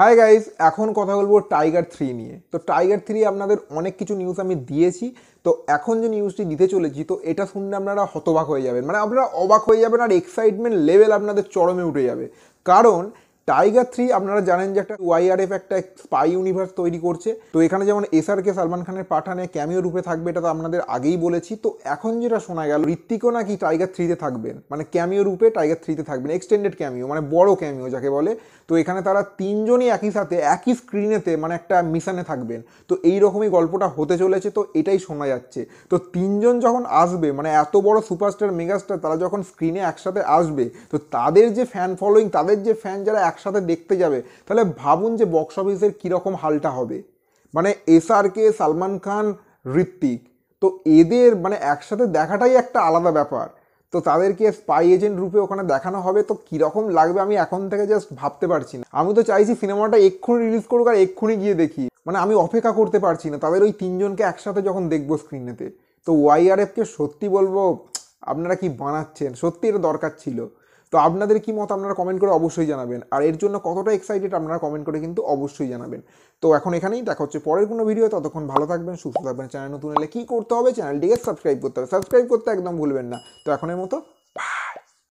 hi guys এখন কথা বলবো টাইগার থ্রি নিয়ে তো টাইগার থ্রি আপনাদের অনেক কিছু নিউজ আমি দিয়েছি তো এখন যে নিউজটি দিতে চলেছি তো এটা শুনলে আপনারা হতবাক হয়ে যাবেন মানে আপনারা অবাক হয়ে যাবেন আর এক্সাইটমেন্ট লেভেল আপনাদের চরমে উঠে যাবে কারণ টাইগার থ্রি আপনারা জানেন যে একটা ওয়াইআরএফ একটা স্পাই ইউনিভার্স তৈরি করছে তো এখানে যেমন এস আর কে সালমান খানের পাঠানে ক্যামিও রূপে থাকবে এটা তো আপনাদের আগেই বলেছি তো এখন যেটা শোনা গেল ঋত্বিকও নাকি টাইগার থ্রিতে থাকবেন মানে ক্যামিও রূপে টাইগার থ্রিতে থাকবেন এক্সটেন্ডেড ক্যামিও মানে বড় ক্যামিও যাকে বলে তো এখানে তারা তিনজনই একই সাথে একই স্ক্রিনেতে মানে একটা মিশনে থাকবেন তো এই রকমই গল্পটা হতে চলেছে তো এটাই শোনা যাচ্ছে তো তিনজন যখন আসবে মানে এত বড় সুপারস্টার মেগাস্টার তারা যখন স্ক্রিনে একসাথে আসবে তো তাদের যে ফ্যান ফলোয়িং তাদের যে ফ্যান যারা এক একসাথে দেখতে যাবে তাহলে ভাবুন যে বক্স অফিসের কীরকম হালটা হবে মানে এসআরকে সালমান খান ঋত্বিক তো এদের মানে একসাথে দেখাটাই একটা আলাদা ব্যাপার তো তাদেরকে স্পাই এজেন্ট রূপে ওখানে দেখানো হবে তো কীরকম লাগবে আমি এখন থেকে জাস্ট ভাবতে পারছি না আমি তো চাইছি সিনেমাটা এক্ষুনি রিলিজ করুক আর এক্ষুনি গিয়ে দেখি মানে আমি অপেক্ষা করতে পারছি না তাদের ওই তিনজনকে একসাথে যখন দেখবো স্ক্রিনেতে তো ওয়াইআরএফকে সত্যি বলবো আপনারা কি বানাচ্ছেন সত্যি এটা দরকার ছিল তো আপনাদের কী মত আপনারা কমেন্ট করে অবশ্যই জানাবেন আর এর জন্য কতটা এক্সাইটেড আপনারা কমেন্ট করে কিন্তু অবশ্যই জানাবেন তো এখন এখানেই দেখা হচ্ছে পরের কোনো ভিডিও ততক্ষণ ভালো থাকবেন সুস্থ থাকবেন চ্যানেল নতুন এলে কী করতে হবে চ্যানেলটিকে সাবস্ক্রাইব করতে হবে সাবস্ক্রাইব করতে একদম ভুলবেন না তো এখনের মতো